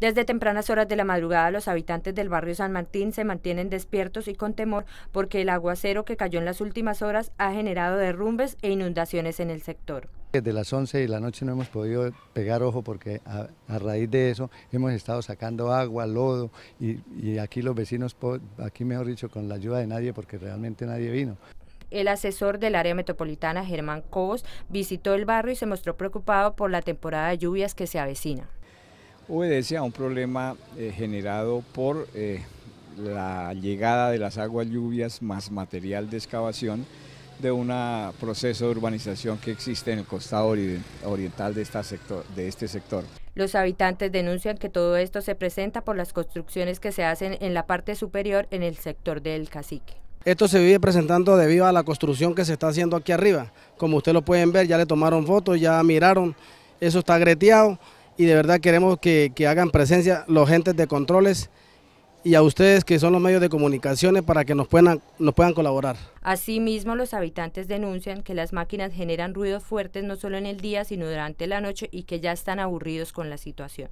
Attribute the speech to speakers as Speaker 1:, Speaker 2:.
Speaker 1: Desde tempranas horas de la madrugada, los habitantes del barrio San Martín se mantienen despiertos y con temor porque el aguacero que cayó en las últimas horas ha generado derrumbes e inundaciones en el sector.
Speaker 2: Desde las 11 de la noche no hemos podido pegar ojo porque a, raíz de eso hemos estado sacando agua, lodo y, y aquí los vecinos, aquí mejor dicho, con la ayuda de nadie porque realmente nadie vino.
Speaker 1: El asesor del área metropolitana, Germán Cobos, visitó el barrio y se mostró preocupado por la temporada de lluvias que se avecina
Speaker 3: obedece a un problema eh, generado por eh, la llegada de las aguas lluvias más material de excavación de un proceso de urbanización que existe en el costado oriental de, esta sector, de este sector.
Speaker 1: Los habitantes denuncian que todo esto se presenta por las construcciones que se hacen en la parte superior en el sector del cacique.
Speaker 4: Esto se vive presentando debido a la construcción que se está haciendo aquí arriba. Como ustedes lo pueden ver, ya le tomaron fotos, ya miraron, eso está greteado y de verdad queremos que, hagan presencia los agentes de controles y a ustedes que son los medios de comunicaciones para que nos puedan, nos puedan colaborar.
Speaker 1: Asimismo, los habitantes denuncian que las máquinas generan ruidos fuertes no solo en el día, sino durante la noche y que ya están aburridos con la situación.